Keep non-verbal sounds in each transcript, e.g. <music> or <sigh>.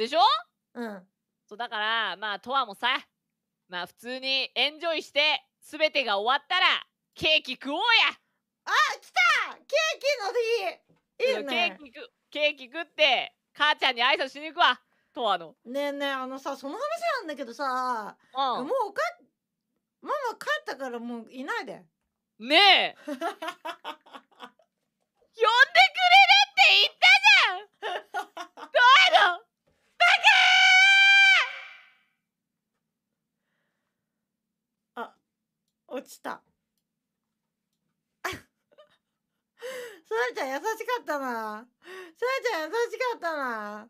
でしょうんそうだからまあとわもさまあ普通にエンジョイしてすべてが終わったらケーキ食おうやあ来たケーキの日いいねケーキケーキ食って母ちゃんに挨拶しに行くわとわのねえねえあのさその話なんだけどさ、うん、もうかママ帰ったからもういないでねえ <laughs> 落ちた。そ <laughs> らちゃん優しかったな。そらちゃん優しかったな。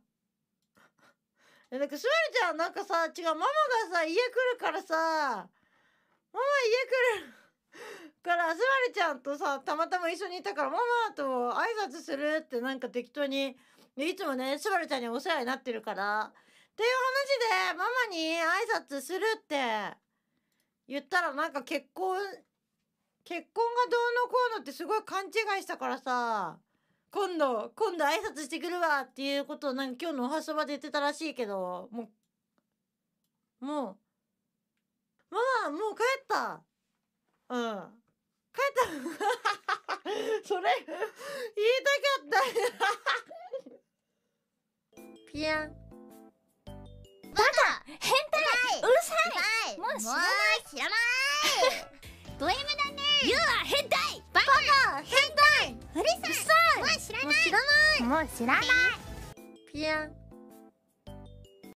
え、なんか、すそらちゃんなんかさ、違う、ママがさ、家来るからさ、ママ家来る <laughs> から、すばるちゃんとさ、たまたま一緒にいたから、ママと挨拶するってなんか適当に、いつもね、すばるちゃんにお世話になってるから、っていう話で、ママに挨拶するって、言ったらなんか結婚結婚がどうのこうのってすごい勘違いしたからさ今度今度挨拶してくるわっていうことをなんか今日のおはそばで言ってたらしいけどもうもうママもう帰ったうん帰った <laughs> それ言いたかったピアンバカ変態嘘ド M だねユ o は変態バカ変態うるさいもう知らないもう知らないピアン